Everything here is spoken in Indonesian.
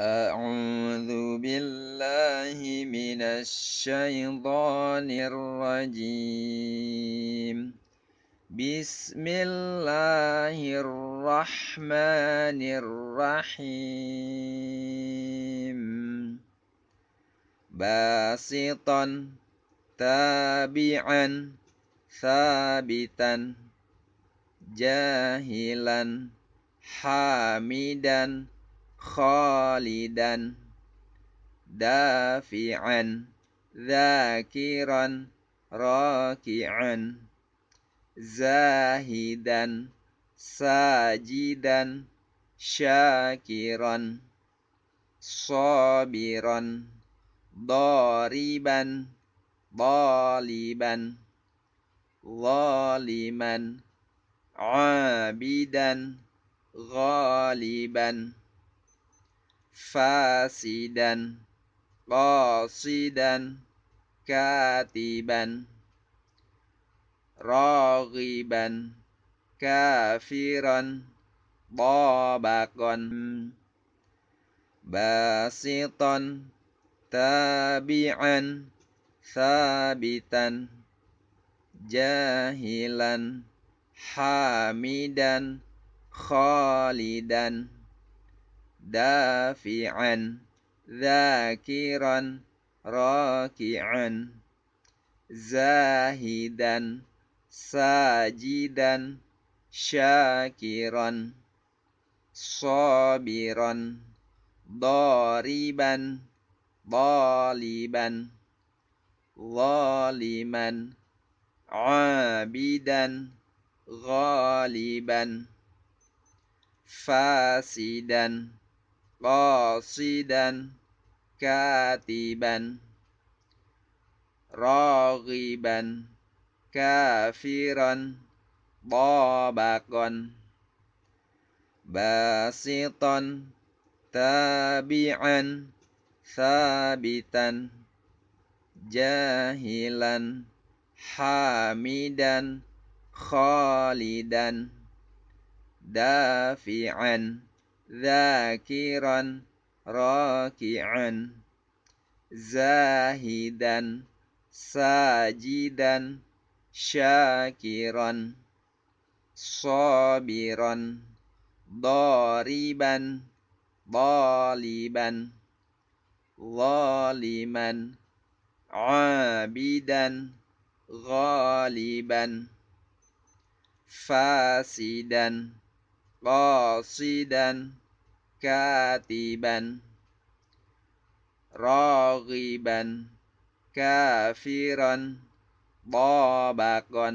أعوذ بالله من الشيطان الرجيم بسم الله الرحمن الرحيم باسطا تابعا ثابتا جاهلا حامدا خالدا دافعا ذاكرا راكعا زاهدا ساجدا شاكرا صابرا ضاربا ظالبا ظالما عابدا غالبا fasidan qasidan katiban raghiban kafiran ضابقا basiton, tabian, sabitan, jahilan hamidan khalidan دافعا ذاكرا راكعا زاهدا ساجدا شاكرا صابرا ضاربا طالبا ظالما عابدا غالبا فاسدا qasidan katiban raghiban kafiran babakon basiton tabi'an sabitan jahilan hamidan khalidan dafi'an ذاكرا راكعا زاهدا ساجدا شاكرا صابرا ضاربا طالبا ظالما عابدا غالبا فاسدا qasidan katiban raghiban kafiran ضابقا